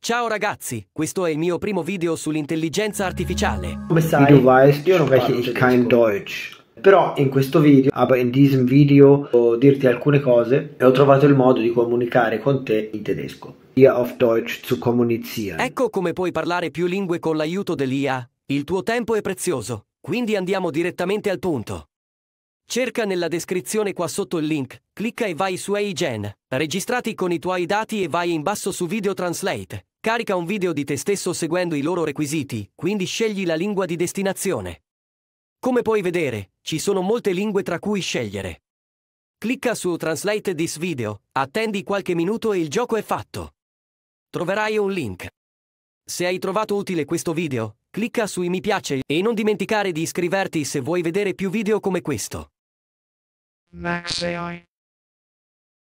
Ciao ragazzi, questo è il mio primo video sull'intelligenza artificiale. Come sai, du weißt, io non spreche kein Deutsch. Però in questo video, ah, in diesem video, devo dirti alcune cose e ho trovato il modo di comunicare con te in tedesco. Via auf Deutsch zu kommunizieren. Ecco come puoi parlare più lingue con l'aiuto dell'IA. Il tuo tempo è prezioso, quindi andiamo direttamente al punto. Cerca nella descrizione qua sotto il link, clicca e vai su Eigen, registrati con i tuoi dati e vai in basso su Video Translate. Carica un video di te stesso seguendo i loro requisiti, quindi scegli la lingua di destinazione. Come puoi vedere, ci sono molte lingue tra cui scegliere. Clicca su Translate this video, attendi qualche minuto e il gioco è fatto. Troverai un link. Se hai trovato utile questo video, clicca sui mi piace e non dimenticare di iscriverti se vuoi vedere più video come questo. Maxei